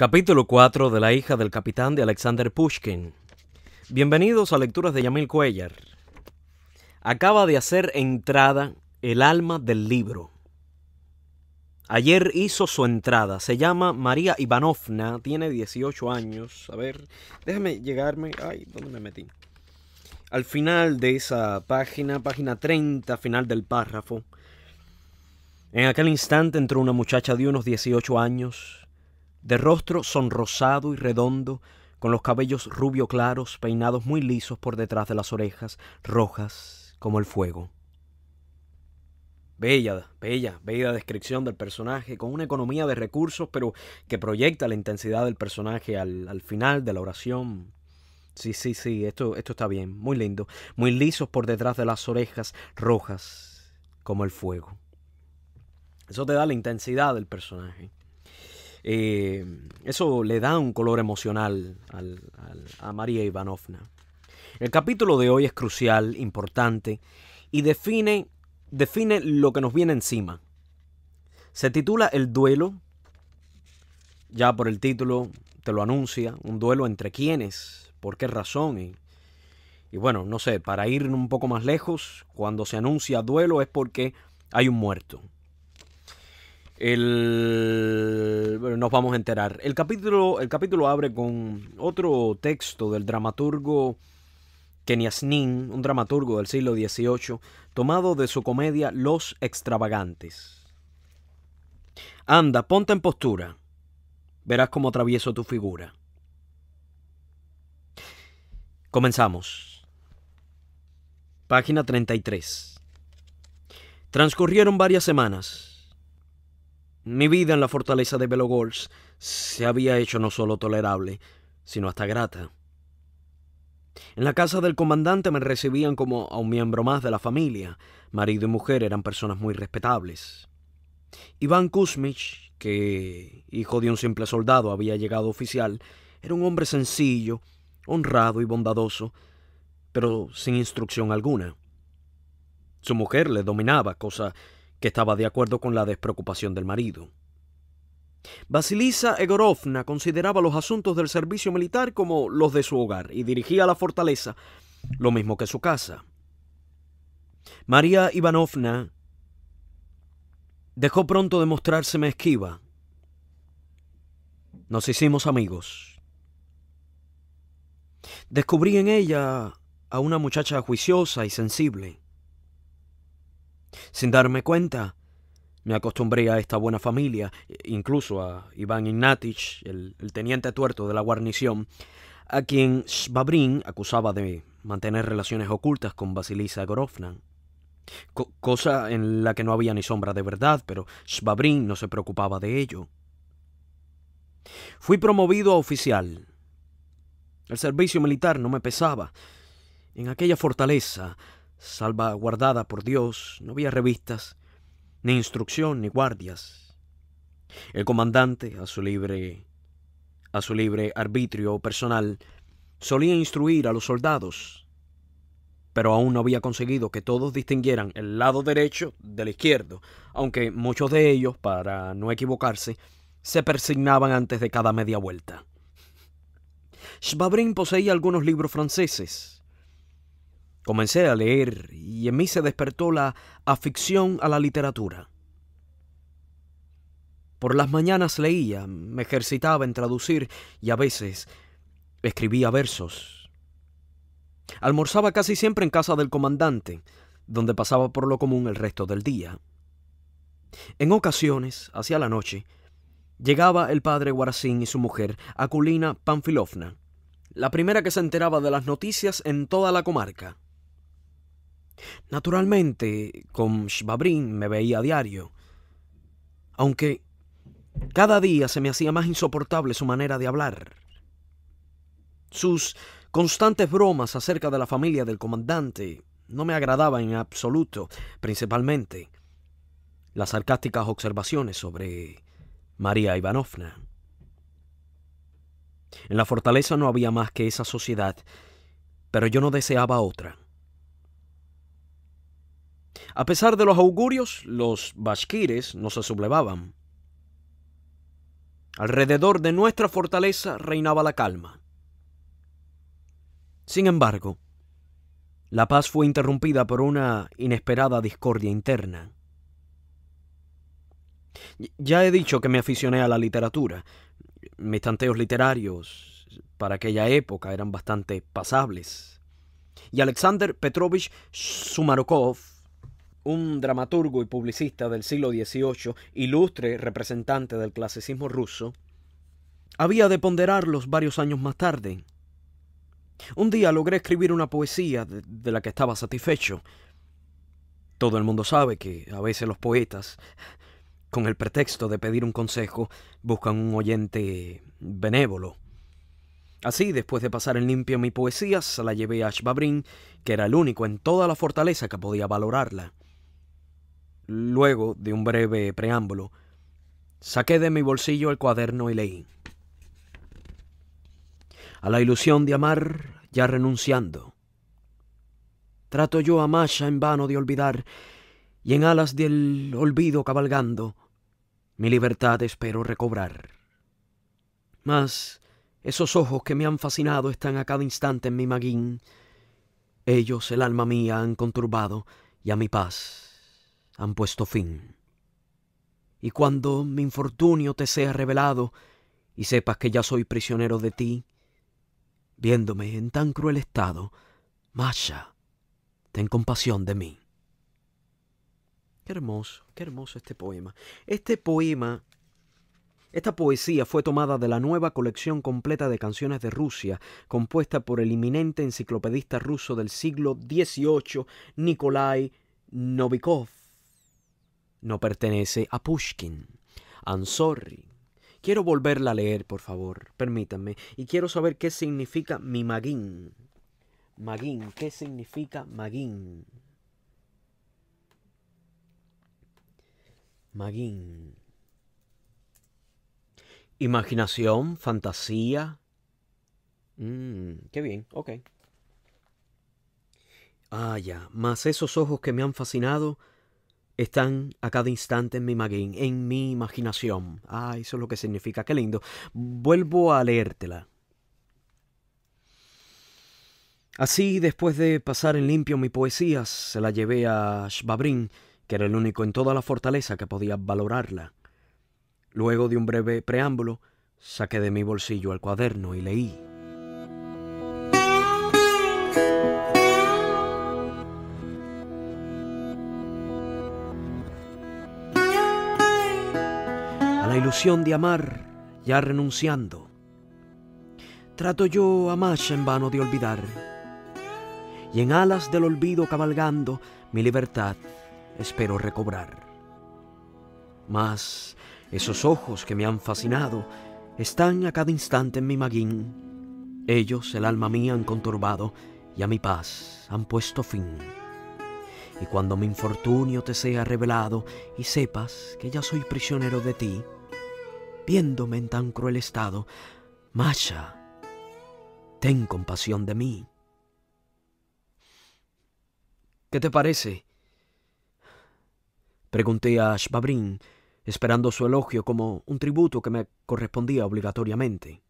Capítulo 4 de la hija del capitán de Alexander Pushkin. Bienvenidos a Lecturas de Yamil Cuellar. Acaba de hacer entrada el alma del libro. Ayer hizo su entrada. Se llama María Ivanovna, tiene 18 años. A ver, déjame llegarme. Ay, ¿dónde me metí? Al final de esa página, página 30, final del párrafo. En aquel instante entró una muchacha de unos 18 años, de rostro sonrosado y redondo, con los cabellos rubio claros, peinados muy lisos por detrás de las orejas, rojas como el fuego. Bella, bella, bella descripción del personaje, con una economía de recursos, pero que proyecta la intensidad del personaje al, al final de la oración. Sí, sí, sí, esto, esto está bien, muy lindo, muy lisos por detrás de las orejas, rojas como el fuego. Eso te da la intensidad del personaje. Eh, eso le da un color emocional a María Ivanovna. El capítulo de hoy es crucial, importante, y define, define lo que nos viene encima. Se titula El duelo, ya por el título te lo anuncia, un duelo entre quiénes, por qué razón. Y, y bueno, no sé, para ir un poco más lejos, cuando se anuncia duelo es porque hay un muerto. El, nos vamos a enterar. El capítulo, el capítulo abre con otro texto del dramaturgo Keniasnin, un dramaturgo del siglo XVIII, tomado de su comedia Los extravagantes. Anda, ponte en postura. Verás cómo atravieso tu figura. Comenzamos. Página 33. Transcurrieron varias semanas mi vida en la fortaleza de Belogorsk se había hecho no solo tolerable, sino hasta grata. En la casa del comandante me recibían como a un miembro más de la familia. Marido y mujer eran personas muy respetables. Iván Kuzmich, que hijo de un simple soldado había llegado oficial, era un hombre sencillo, honrado y bondadoso, pero sin instrucción alguna. Su mujer le dominaba, cosa que estaba de acuerdo con la despreocupación del marido. Basilisa Egorovna consideraba los asuntos del servicio militar como los de su hogar y dirigía la fortaleza lo mismo que su casa. María Ivanovna dejó pronto de mostrárseme esquiva. Nos hicimos amigos. Descubrí en ella a una muchacha juiciosa y sensible. Sin darme cuenta, me acostumbré a esta buena familia, incluso a Iván Ignatich, el, teniente tuerto de la guarnición, a quien Shvabrin acusaba de mantener relaciones ocultas con Basilisa Gorofnan. cosa en la que no había ni sombra de verdad, pero Shvabrin no se preocupaba de ello. Fui promovido a oficial. El servicio militar no me pesaba. En aquella fortaleza salvaguardada por Dios, no había revistas, ni instrucción, ni guardias. El comandante, a su libre, a su libre arbitrio personal, solía instruir a los soldados, pero aún no había conseguido que todos distinguieran el lado derecho del izquierdo, aunque muchos de ellos, para no equivocarse, se persignaban antes de cada media vuelta. Schwabrin poseía algunos libros franceses, Comencé a leer y en mí se despertó la afición a la literatura. Por las mañanas leía, me ejercitaba en traducir y a veces escribía versos. Almorzaba casi siempre en casa del comandante, donde pasaba por lo común el resto del día. En ocasiones, hacia la noche, llegaba el padre Guaracín y su mujer, Aculina Panfilovna, la primera que se enteraba de las noticias en toda la comarca. Naturalmente, con Shvabrin me veía a diario, aunque cada día se me hacía más insoportable su manera de hablar. Sus constantes bromas acerca de la familia del comandante no me agradaban en absoluto, principalmente las sarcásticas observaciones sobre María Ivanovna. En la fortaleza no había más que esa sociedad, pero yo no deseaba otra. A pesar de los augurios, los bashkires no se sublevaban. Alrededor de nuestra fortaleza reinaba la calma. Sin embargo, la paz fue interrumpida por una inesperada discordia interna. Ya he dicho que me aficioné a la literatura. Mis tanteos literarios para aquella época eran bastante pasables. Y Alexander Petrovich Sumarokov un dramaturgo y publicista del siglo XVIII, ilustre representante del clasicismo ruso, había de ponderarlos varios años más tarde. Un día logré escribir una poesía de, la que estaba satisfecho. Todo el mundo sabe que a veces los poetas, con el pretexto de pedir un consejo, buscan un oyente benévolo. Así, después de pasar en limpio mi poesía, se la llevé a Ashbabrin, que era el único en toda la fortaleza que podía valorarla. Luego de un breve preámbulo, saqué de mi bolsillo el cuaderno y leí. A la ilusión de amar, ya renunciando. Trato yo a Masha en vano de olvidar, y en alas del olvido cabalgando, mi libertad espero recobrar. Mas esos ojos que me han fascinado están a cada instante en mi maguín. Ellos el alma mía han conturbado y a mi paz han puesto fin. Y cuando mi infortunio te sea revelado y sepas que ya soy prisionero de ti, viéndome en tan cruel estado, Masha, ten compasión de mí. Qué hermoso, qué hermoso este poema. Este poema, esta poesía fue tomada de la nueva colección completa de canciones de Rusia, compuesta por el inminente enciclopedista ruso del siglo XVIII, Nikolai Novikov no pertenece a Pushkin. I'm sorry. Quiero volverla a leer, por favor, permítanme. Y quiero saber qué significa mi Magín. Magín, ¿qué significa Magín? Magín. Imaginación, fantasía. Mmm. qué bien, ok. Ah, ya. Más esos ojos que me han fascinado están a cada instante en mi maguín, en mi imaginación. Ah, eso es lo que significa, qué lindo. Vuelvo a leértela. Así, después de pasar en limpio mi poesía, se la llevé a Shbabrin, que era el único en toda la fortaleza que podía valorarla. Luego de un breve preámbulo, saqué de mi bolsillo el cuaderno y leí. la ilusión de amar, ya renunciando. Trato yo a más en vano de olvidar, y en alas del olvido cabalgando, mi libertad espero recobrar. Mas esos ojos que me han fascinado están a cada instante en mi maguín. Ellos el alma mía han conturbado y a mi paz han puesto fin. Y cuando mi infortunio te sea revelado y sepas que ya soy prisionero de ti, viéndome en tan cruel estado, Masha, ten compasión de mí. ¿Qué te parece? Pregunté a Shvabrin, esperando su elogio como un tributo que me correspondía obligatoriamente.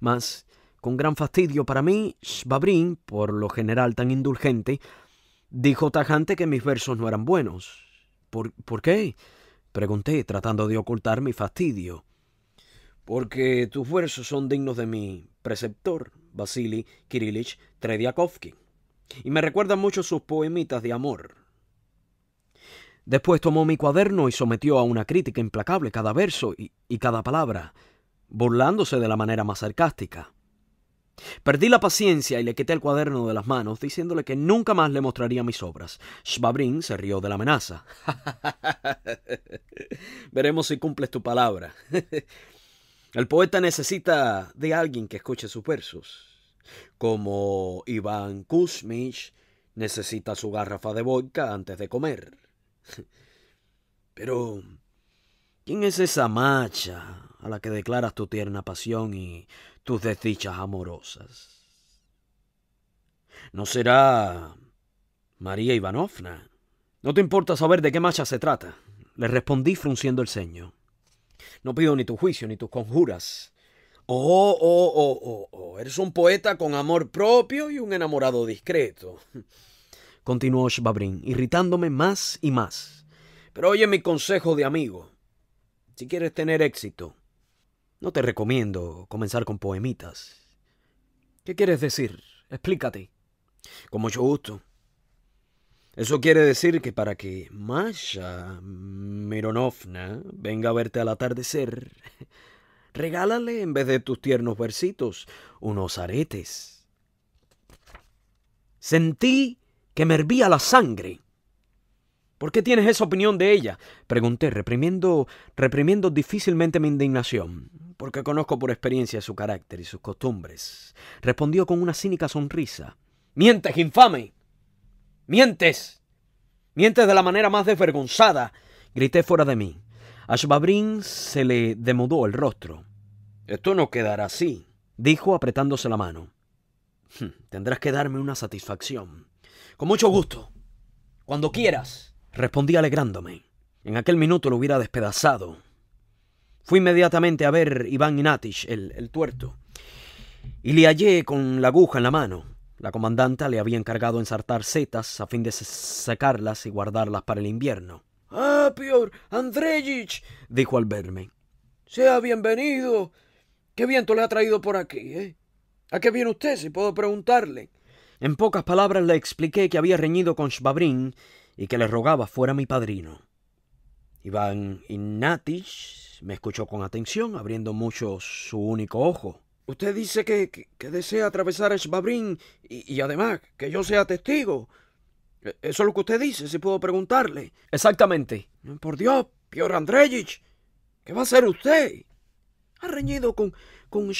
Mas, con gran fastidio para mí, Shbabrin, por lo general tan indulgente, dijo tajante que mis versos no eran buenos. ¿Por, ¿por qué? Pregunté, tratando de ocultar mi fastidio. Porque tus versos son dignos de mi preceptor, Vasily Kirillich Trediakovsky, y me recuerdan mucho sus poemitas de amor. Después tomó mi cuaderno y sometió a una crítica implacable cada verso y, y cada palabra, burlándose de la manera más sarcástica. Perdí la paciencia y le quité el cuaderno de las manos, diciéndole que nunca más le mostraría mis obras. Shvabrin se rió de la amenaza. Veremos si cumples tu palabra. el poeta necesita de alguien que escuche sus versos. Como Iván Kuzmich necesita su garrafa de vodka antes de comer. Pero, ¿quién es esa macha a la que declaras tu tierna pasión y tus desdichas amorosas. ¿No será María Ivanovna? No te importa saber de qué macha se trata, le respondí frunciendo el ceño. No pido ni tu juicio ni tus conjuras. Oh, oh, oh, oh, oh, eres un poeta con amor propio y un enamorado discreto. Continuó Shbabrin, irritándome más y más. Pero oye mi consejo de amigo. Si quieres tener éxito, no te recomiendo comenzar con poemitas. ¿Qué quieres decir? Explícate. Con mucho gusto. Eso quiere decir que para que Masha Mironovna venga a verte al atardecer, regálale en vez de tus tiernos versitos unos aretes. Sentí que me hervía la sangre. ¿Por qué tienes esa opinión de ella? Pregunté, reprimiendo, reprimiendo difícilmente mi indignación, porque conozco por experiencia su carácter y sus costumbres. Respondió con una cínica sonrisa. Mientes, infame. Mientes. Mientes de la manera más desvergonzada. Grité fuera de mí. A Shbabrin se le demudó el rostro. Esto no quedará así, dijo apretándose la mano. Hmm, tendrás que darme una satisfacción. Con mucho gusto. Cuando quieras. Respondí alegrándome. En aquel minuto lo hubiera despedazado. Fui inmediatamente a ver Iván Inatich, el, tuerto, y le hallé con la aguja en la mano. La comandanta le había encargado ensartar setas a fin de secarlas y guardarlas para el invierno. ¡Ah, Pior Andreyich! dijo al verme. Sea bienvenido. ¿Qué viento le ha traído por aquí, eh? ¿A qué viene usted, si puedo preguntarle? En pocas palabras le expliqué que había reñido con Shvabrin y que le rogaba fuera mi padrino. Iván Ignatich me escuchó con atención, abriendo mucho su único ojo. Usted dice que, desea atravesar a y, y además que yo sea testigo. E, eso es lo que usted dice, si puedo preguntarle. Exactamente. Por Dios, Pior Andreyich, ¿qué va a hacer usted? Ha reñido con, con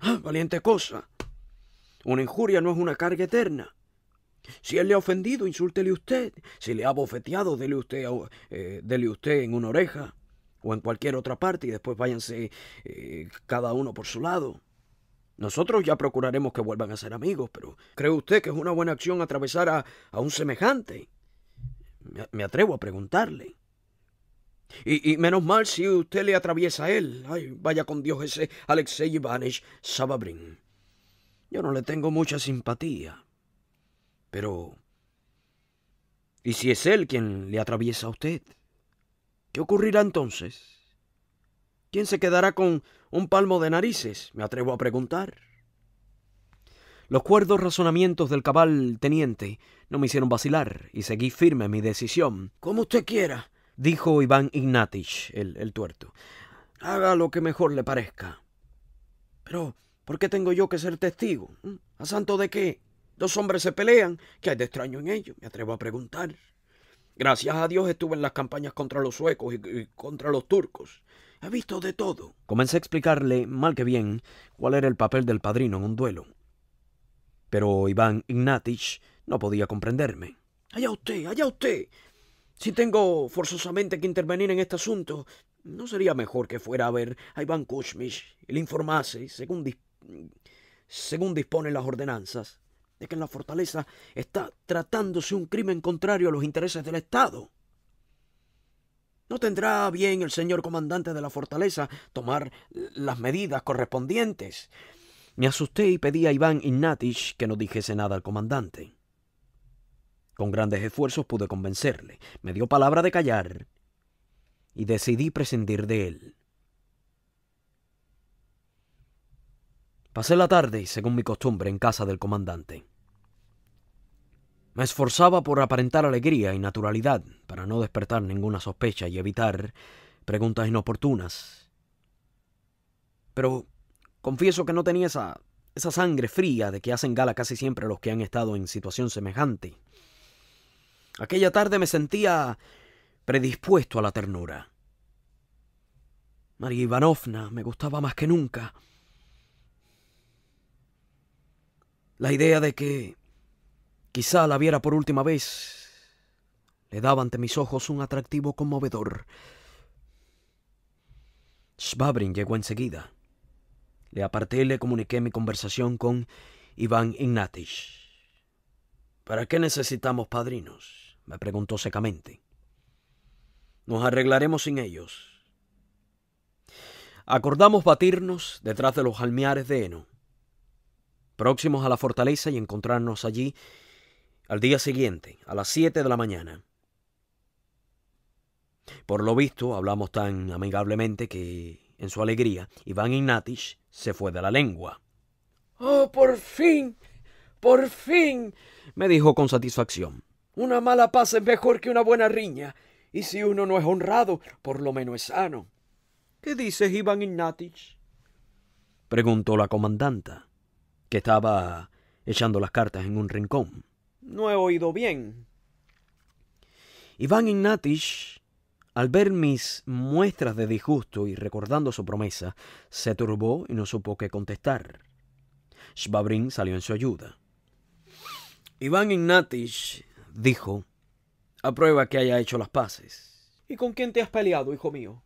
Ah, valiente cosa. Una injuria no es una carga eterna. Si él le ha ofendido, insúltele usted. Si le ha bofeteado, dele usted, eh, usted en una oreja o en cualquier otra parte y después váyanse eh, cada uno por su lado. Nosotros ya procuraremos que vuelvan a ser amigos, pero ¿cree usted que es una buena acción atravesar a, un semejante? Me, atrevo a preguntarle. Y, menos mal si usted le atraviesa a él. Ay, vaya con Dios ese Alexei Ivanich Sababrin. Yo no le tengo mucha simpatía. Pero... ¿Y si es él quien le atraviesa a usted? ¿Qué ocurrirá entonces? ¿Quién se quedará con un palmo de narices? Me atrevo a preguntar. Los cuerdos razonamientos del cabal teniente no me hicieron vacilar y seguí firme en mi decisión. Como usted quiera, dijo Iván Ignatich, el, el tuerto. Haga lo que mejor le parezca. Pero, ¿por qué tengo yo que ser testigo? ¿Mm? ¿A santo de qué? Dos hombres se pelean. ¿Qué hay de extraño en ello? Me atrevo a preguntar. Gracias a Dios estuve en las campañas contra los suecos y, contra los turcos. He visto de todo. Comencé a explicarle, mal que bien, cuál era el papel del padrino en un duelo. Pero Iván Ignatich no podía comprenderme. Allá usted, allá usted. Si tengo forzosamente que intervenir en este asunto, ¿no sería mejor que fuera a ver a Iván Kuzmich, y le informase según, dispone según disponen las ordenanzas? que en la fortaleza está tratándose un crimen contrario a los intereses del Estado. ¿No tendrá bien el señor comandante de la fortaleza tomar las medidas correspondientes? Me asusté y pedí a Iván Ignatich que no dijese nada al comandante. Con grandes esfuerzos pude convencerle. Me dio palabra de callar y decidí prescindir de él. Pasé la tarde, según mi costumbre, en casa del comandante. Me esforzaba por aparentar alegría y naturalidad, para no despertar ninguna sospecha y evitar preguntas inoportunas. Pero confieso que no tenía esa, esa sangre fría de que hacen gala casi siempre los que han estado en situación semejante. Aquella tarde me sentía predispuesto a la ternura. María Ivanovna me gustaba más que nunca. La idea de que Quizá la viera por última vez. Le daba ante mis ojos un atractivo conmovedor. Svabrin llegó enseguida. Le aparté y le comuniqué mi conversación con Iván Ignatich. ¿Para qué necesitamos padrinos? me preguntó secamente. Nos arreglaremos sin ellos. Acordamos batirnos detrás de los almiares de heno, próximos a la fortaleza y encontrarnos allí al día siguiente, a las 7 de la mañana. Por lo visto, hablamos tan amigablemente que, en su alegría, Iván Ignatich se fue de la lengua. ¡Oh, por fin! ¡Por fin! me dijo con satisfacción. Una mala paz es mejor que una buena riña, y si uno no es honrado, por lo menos es sano. ¿Qué dices, Iván Ignatich? preguntó la comandanta, que estaba echando las cartas en un rincón. No he oído bien. Iván Ignatich, al ver mis muestras de disgusto y recordando su promesa, se turbó y no supo qué contestar. Shvabrin salió en su ayuda. Iván Ignatich dijo, aprueba que haya hecho las paces. ¿Y con quién te has peleado, hijo mío?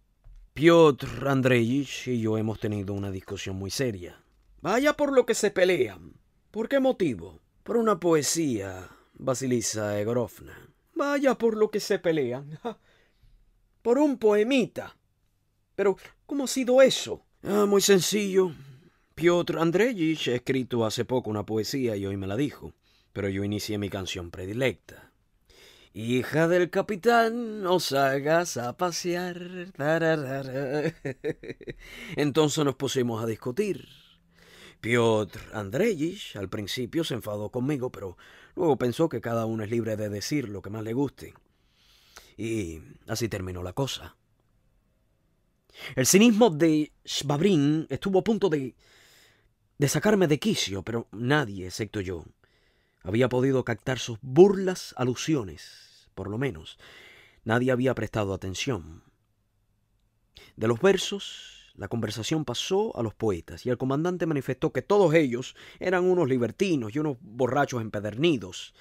Piotr Andreyich y yo hemos tenido una discusión muy seria. Vaya por lo que se pelean. ¿Por qué motivo? por una poesía, Basilisa Egorovna. Vaya por lo que se pelean. Por un poemita. Pero, ¿cómo ha sido eso? Ah, muy sencillo. Piotr Andreyich ha escrito hace poco una poesía y hoy me la dijo, pero yo inicié mi canción predilecta. Hija del capitán, nos hagas a pasear. Entonces nos pusimos a discutir. Piotr Andreyich al principio se enfadó conmigo, pero luego pensó que cada uno es libre de decir lo que más le guste. Y así terminó la cosa. El cinismo de Shvabrin estuvo a punto de, de sacarme de quicio, pero nadie, excepto yo, había podido captar sus burlas alusiones, por lo menos. Nadie había prestado atención. De los versos la conversación pasó a los poetas y el comandante manifestó que todos ellos eran unos libertinos y unos borrachos empedernidos,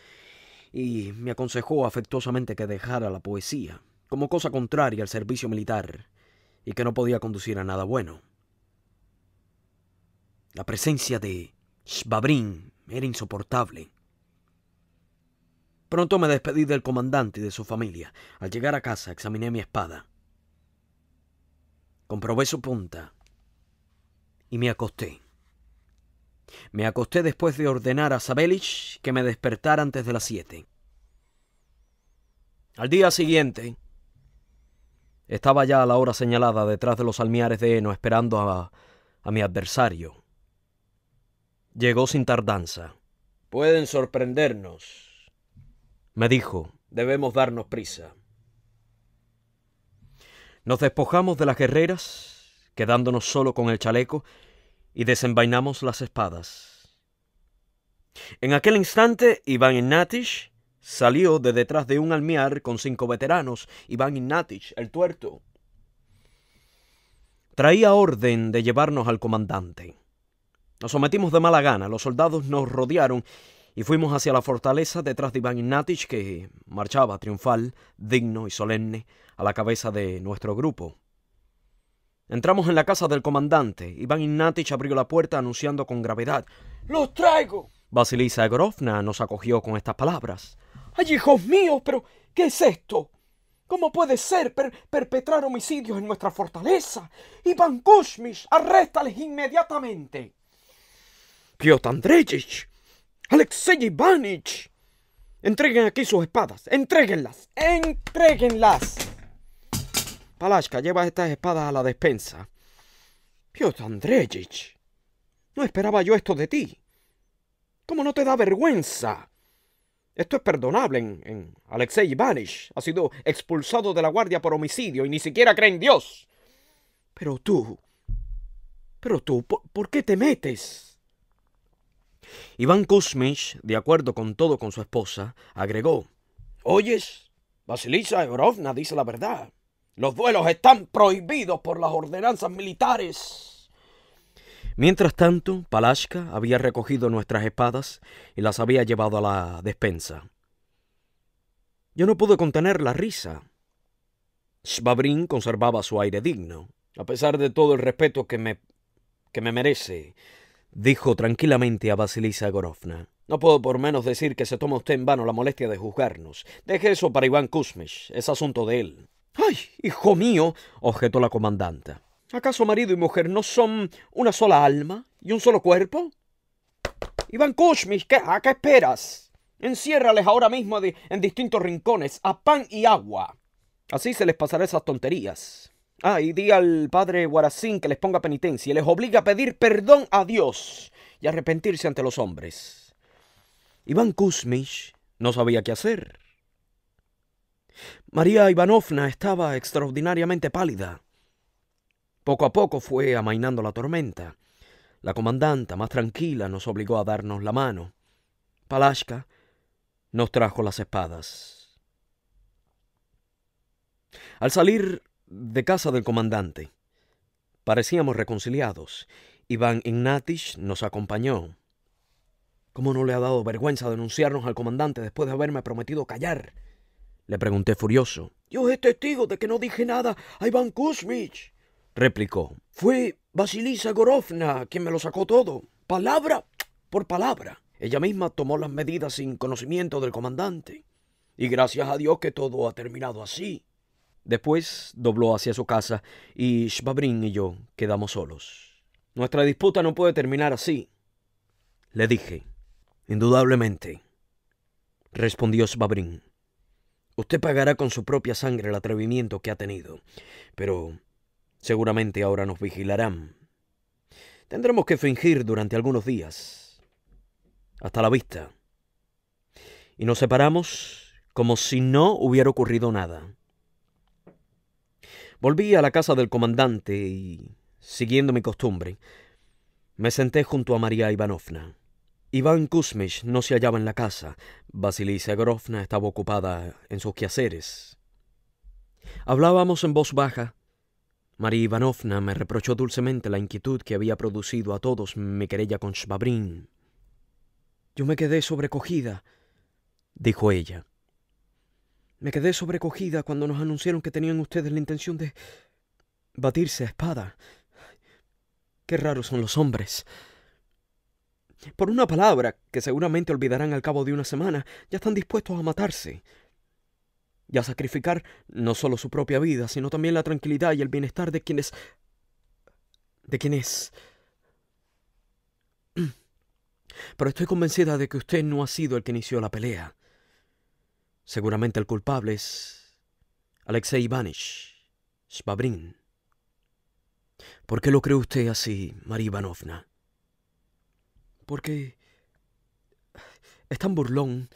y me aconsejó afectuosamente que dejara la poesía, como cosa contraria al servicio militar, y que no podía conducir a nada bueno. La presencia de Shbabrin era insoportable. Pronto me despedí del comandante y de su familia. Al llegar a casa examiné mi espada comprobé su punta y me acosté. Me acosté después de ordenar a Sabelich que me despertara antes de las siete. Al día siguiente, estaba ya a la hora señalada detrás de los almiares de heno esperando a, a mi adversario. Llegó sin tardanza. Pueden sorprendernos, me dijo. Debemos darnos prisa. Nos despojamos de las guerreras, quedándonos solo con el chaleco, y desenvainamos las espadas. En aquel instante, Iván Ignatich salió de detrás de un almiar con cinco veteranos, Iván Ignatich, el tuerto. Traía orden de llevarnos al comandante. Nos sometimos de mala gana, los soldados nos rodearon y fuimos hacia la fortaleza detrás de Iván Ignatich, que marchaba triunfal, digno y solemne, a la cabeza de nuestro grupo. Entramos en la casa del comandante. Iván Ignatich abrió la puerta anunciando con gravedad: ¡Los traigo! Vasilisa Grofna nos acogió con estas palabras. ¡Ay, hijos míos! ¿Pero qué es esto? ¿Cómo puede ser perpetrar homicidios en nuestra fortaleza? Iván Kuzmich, arréstales inmediatamente. Piotr Andreyich! Alexei Ivanich. Entreguen aquí sus espadas. Entréguenlas. Entréguenlas. Palashka, lleva estas espadas a la despensa. Piotr Andrejich, no esperaba yo esto de ti. ¿Cómo no te da vergüenza? Esto es perdonable en, Alexei Ivanich. Ha sido expulsado de la guardia por homicidio y ni siquiera cree en Dios. Pero tú, pero tú, ¿por qué te metes? Iván Kuzmich, de acuerdo con todo con su esposa, agregó, Oyes, Vasilisa Evrovna dice la verdad. Los duelos están prohibidos por las ordenanzas militares. Mientras tanto, Palashka había recogido nuestras espadas y las había llevado a la despensa. Yo no pude contener la risa. Shvabrin conservaba su aire digno, a pesar de todo el respeto que me, que me merece dijo tranquilamente a Vasilisa Gorovna. No puedo por menos decir que se toma usted en vano la molestia de juzgarnos. Deje eso para Iván Kuzmich, es asunto de él. ¡Ay, hijo mío! objetó la comandante. ¿Acaso marido y mujer no son una sola alma y un solo cuerpo? Iván Kuzmich, ¿a qué esperas? Enciérrales ahora mismo en distintos rincones, a pan y agua. Así se les pasará esas tonterías. Ah, y di al padre Guaracín que les ponga penitencia y les obliga a pedir perdón a Dios y arrepentirse ante los hombres. Iván Kuzmich no sabía qué hacer. María Ivanovna estaba extraordinariamente pálida. Poco a poco fue amainando la tormenta. La comandanta, más tranquila, nos obligó a darnos la mano. Palashka nos trajo las espadas. Al salir de casa del comandante. Parecíamos reconciliados. Iván Ignatich nos acompañó. ¿Cómo no le ha dado vergüenza denunciarnos al comandante después de haberme prometido callar? Le pregunté furioso. Yo es testigo de que no dije nada a Iván Kuzmich, replicó. Fue Basilisa Gorovna quien me lo sacó todo, palabra por palabra. Ella misma tomó las medidas sin conocimiento del comandante. Y gracias a Dios que todo ha terminado así. Después dobló hacia su casa y Shvabrin y yo quedamos solos. Nuestra disputa no puede terminar así, le dije. Indudablemente, respondió Shvabrin. Usted pagará con su propia sangre el atrevimiento que ha tenido, pero seguramente ahora nos vigilarán. Tendremos que fingir durante algunos días. Hasta la vista. Y nos separamos como si no hubiera ocurrido nada. Volví a la casa del comandante y, siguiendo mi costumbre, me senté junto a María Ivanovna. Iván Kuzmich no se hallaba en la casa. Vasilisa Grovna estaba ocupada en sus quehaceres. Hablábamos en voz baja. María Ivanovna me reprochó dulcemente la inquietud que había producido a todos mi querella con Shvabrin. Yo me quedé sobrecogida, dijo ella. Me quedé sobrecogida cuando nos anunciaron que tenían ustedes la intención de batirse a espada. Qué raros son los hombres. Por una palabra que seguramente olvidarán al cabo de una semana, ya están dispuestos a matarse y a sacrificar no solo su propia vida, sino también la tranquilidad y el bienestar de quienes... de quienes... Pero estoy convencida de que usted no ha sido el que inició la pelea. Seguramente el culpable es Alexei Ivánich Shvabrin. ¿Por qué lo cree usted así, María Ivanovna? Porque es tan burlón.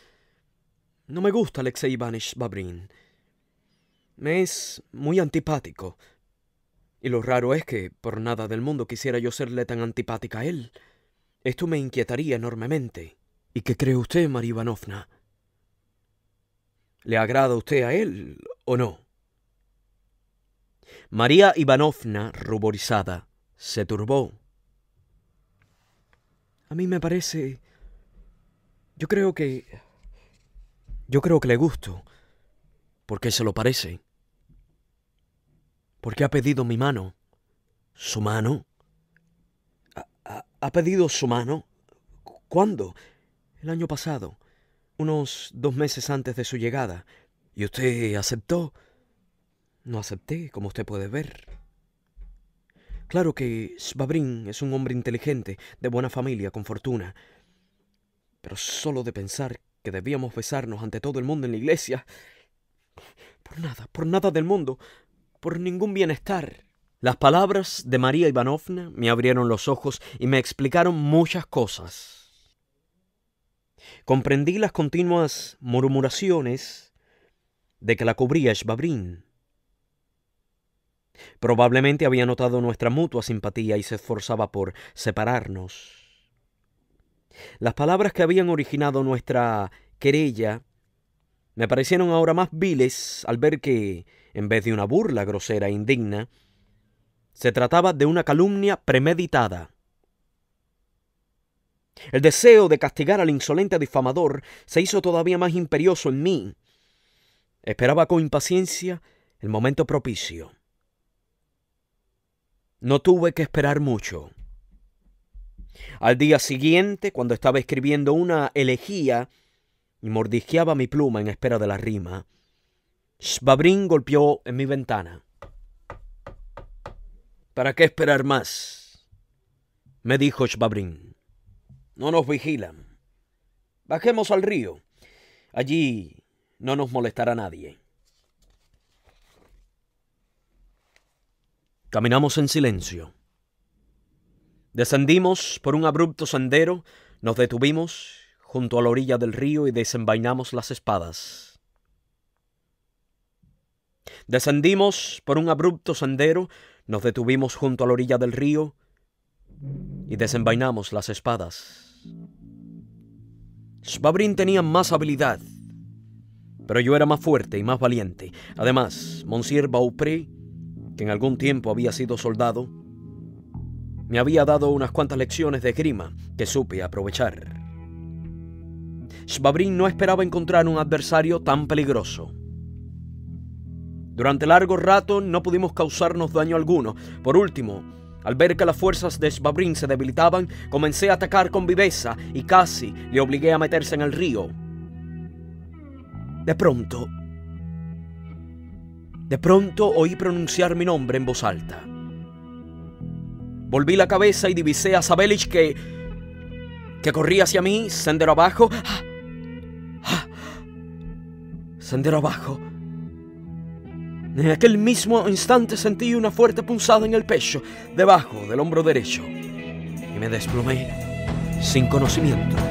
No me gusta Alexei Ivanish Babrin. Me es muy antipático. Y lo raro es que, por nada del mundo, quisiera yo serle tan antipática a él. Esto me inquietaría enormemente. ¿Y qué cree usted, María Ivanovna? ¿Le agrada usted a él o no? María Ivanovna, ruborizada, se turbó. A mí me parece... Yo creo que... Yo creo que le gusto. Porque se lo parece. Porque ha pedido mi mano. ¿Su mano? ¿Ha, ha pedido su mano? ¿Cuándo? El año pasado unos dos meses antes de su llegada. ¿Y usted aceptó? No acepté, como usted puede ver. Claro que Svabrin es un hombre inteligente, de buena familia, con fortuna. Pero solo de pensar que debíamos besarnos ante todo el mundo en la iglesia. Por nada, por nada del mundo, por ningún bienestar. Las palabras de María Ivanovna me abrieron los ojos y me explicaron muchas cosas. Comprendí las continuas murmuraciones de que la cubría Shbabrin. Probablemente había notado nuestra mutua simpatía y se esforzaba por separarnos. Las palabras que habían originado nuestra querella me parecieron ahora más viles al ver que, en vez de una burla grosera e indigna, se trataba de una calumnia premeditada. El deseo de castigar al insolente difamador se hizo todavía más imperioso en mí. Esperaba con impaciencia el momento propicio. No tuve que esperar mucho. Al día siguiente, cuando estaba escribiendo una elegía, y mordisqueaba mi pluma en espera de la rima. Shvabrin golpeó en mi ventana. ¿Para qué esperar más? me dijo Schwabrin no nos vigilan. Bajemos al río. Allí no nos molestará nadie. Caminamos en silencio. Descendimos por un abrupto sendero, nos detuvimos junto a la orilla del río y desenvainamos las espadas. Descendimos por un abrupto sendero, nos detuvimos junto a la orilla del río y desenvainamos las espadas. Sbabrin tenía más habilidad, pero yo era más fuerte y más valiente. Además, Monsieur Baupré, que en algún tiempo había sido soldado, me había dado unas cuantas lecciones de esgrima que supe aprovechar. Sbabrin no esperaba encontrar un adversario tan peligroso. Durante largo rato no pudimos causarnos daño alguno. Por último, al ver que las fuerzas de Shbabrin se debilitaban, comencé a atacar con viveza y casi le obligué a meterse en el río. De pronto, de pronto oí pronunciar mi nombre en voz alta. Volví la cabeza y divisé a Sabelich que. que corría hacia mí, sendero abajo. Ah, ah. Sendero abajo. En aquel mismo instante sentí una fuerte punzada en el pecho, debajo del hombro derecho, y me desplomé sin conocimiento.